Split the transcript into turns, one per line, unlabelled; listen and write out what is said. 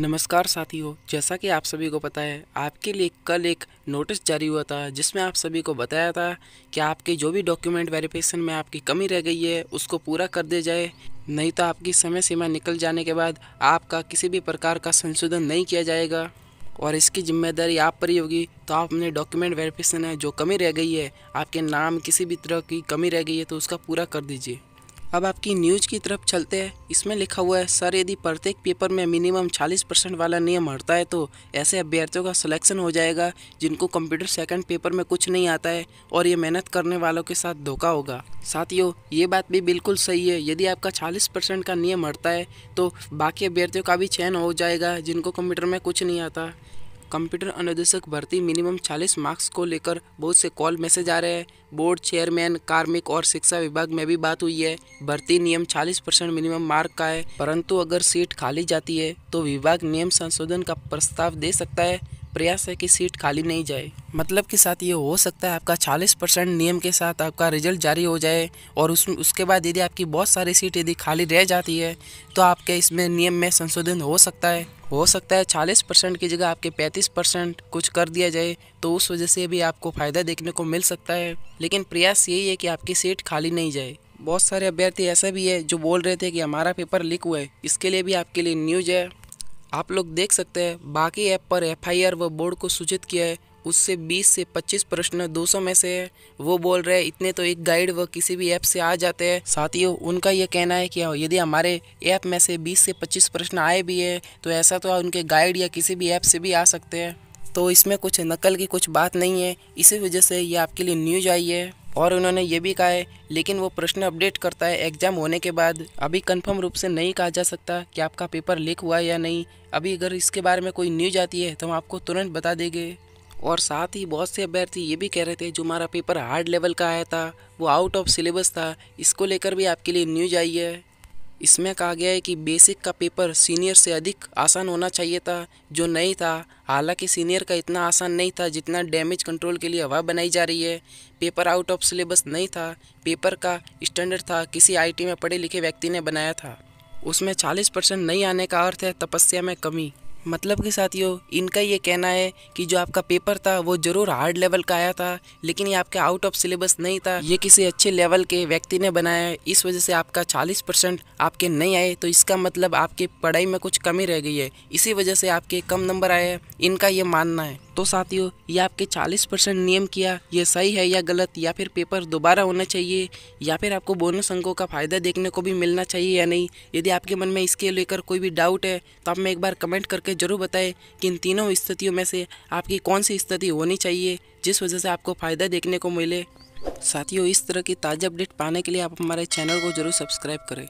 नमस्कार साथियों जैसा कि आप सभी को पता है आपके लिए कल एक नोटिस जारी हुआ था जिसमें आप सभी को बताया था कि आपके जो भी डॉक्यूमेंट वेरिफिकेशन में आपकी कमी रह गई है उसको पूरा कर दिया जाए नहीं तो आपकी समय सीमा निकल जाने के बाद आपका किसी भी प्रकार का संशोधन नहीं किया जाएगा और इसकी जिम्मेदारी आप पर ही होगी तो आप अपने डॉक्यूमेंट वेरिफिकेशन है जो कमी रह गई है आपके नाम किसी भी तरह की कमी रह गई है तो उसका पूरा कर दीजिए अब आपकी न्यूज की तरफ चलते हैं इसमें लिखा हुआ है सर यदि प्रत्येक पेपर में मिनिमम 40 परसेंट वाला नियम हटता है तो ऐसे अभ्यर्थियों का सिलेक्शन हो जाएगा जिनको कंप्यूटर सेकंड पेपर में कुछ नहीं आता है और ये मेहनत करने वालों के साथ धोखा होगा साथियों ये बात भी बिल्कुल सही है यदि आपका चालीस परसेंट का नियम हटता है तो बाकी अभ्यर्थियों का भी चयन हो जाएगा जिनको कंप्यूटर में कुछ नहीं आता कंप्यूटर अनुदेशक भर्ती मिनिमम 40 मार्क्स को लेकर बहुत से कॉल मैसेज आ रहे हैं बोर्ड चेयरमैन कार्मिक और शिक्षा विभाग में भी बात हुई है भर्ती नियम 40 परसेंट मिनिमम मार्क का है परंतु अगर सीट खाली जाती है तो विभाग नियम संशोधन का प्रस्ताव दे सकता है प्रयास है कि सीट खाली नहीं जाए मतलब के साथ ये हो सकता है आपका 40 परसेंट नियम के साथ आपका रिजल्ट जारी हो जाए और उस उसके बाद यदि आपकी बहुत सारी सीट यदि खाली रह जाती है तो आपके इसमें नियम में संशोधन हो सकता है हो सकता है 40 परसेंट की जगह आपके 35 परसेंट कुछ कर दिया जाए तो उस वजह से भी आपको फ़ायदा देखने को मिल सकता है लेकिन प्रयास यही है कि आपकी सीट खाली नहीं जाए बहुत सारे अभ्यर्थी ऐसा भी है जो बोल रहे थे कि हमारा पेपर लीक हुआ है इसके लिए भी आपके लिए न्यूज है आप लोग देख सकते हैं बाकी ऐप पर एफआईआर व बोर्ड को सूचित किया है उससे 20 से 25 प्रश्न 200 में से है वो बोल रहे हैं इतने तो एक गाइड व किसी भी ऐप से आ जाते हैं साथियों उनका ये कहना है कि हाँ, यदि हमारे ऐप में से 20 से 25 प्रश्न आए भी है तो ऐसा तो हाँ, उनके गाइड या किसी भी ऐप से भी आ सकते हैं तो इसमें कुछ नकल की कुछ बात नहीं है इसी वजह से ये आपके लिए न्यूज आई है और उन्होंने ये भी कहा है लेकिन वो प्रश्न अपडेट करता है एग्जाम होने के बाद अभी कंफर्म रूप से नहीं कहा जा सकता कि आपका पेपर लीक हुआ या नहीं अभी अगर इसके बारे में कोई न्यूज आती है तो हम आपको तुरंत बता देंगे और साथ ही बहुत से अभ्यर्थी ये भी कह रहे थे जो हमारा पेपर हार्ड लेवल का आया था वो आउट ऑफ सिलेबस था इसको लेकर भी आपके लिए न्यूज आई है इसमें कहा गया है कि बेसिक का पेपर सीनियर से अधिक आसान होना चाहिए था जो नहीं था हालांकि सीनियर का इतना आसान नहीं था जितना डैमेज कंट्रोल के लिए हवा बनाई जा रही है पेपर आउट ऑफ सिलेबस नहीं था पेपर का स्टैंडर्ड था किसी आईटी में पढ़े लिखे व्यक्ति ने बनाया था उसमें 40 परसेंट नहीं आने का अर्थ है तपस्या में कमी मतलब कि साथियों इनका ये कहना है कि जो आपका पेपर था वो ज़रूर हार्ड लेवल का आया था लेकिन ये आपके आउट ऑफ सिलेबस नहीं था ये किसी अच्छे लेवल के व्यक्ति ने बनाया है इस वजह से आपका 40 परसेंट आपके नहीं आए तो इसका मतलब आपकी पढ़ाई में कुछ कमी रह गई है इसी वजह से आपके कम नंबर आए हैं इनका ये मानना है तो साथियों ये आपके 40 परसेंट नियम किया ये सही है या गलत या फिर पेपर दोबारा होना चाहिए या फिर आपको बोनस अंकों का फ़ायदा देखने को भी मिलना चाहिए या नहीं यदि आपके मन में इसके लेकर कोई भी डाउट है तो आप मैं एक बार कमेंट करके ज़रूर बताएं कि इन तीनों स्थितियों में से आपकी कौन सी स्थिति होनी चाहिए जिस वजह से आपको फ़ायदा देखने को मिले साथियों इस तरह की ताज़ा अपडेट पाने के लिए आप हमारे चैनल को ज़रूर सब्सक्राइब करें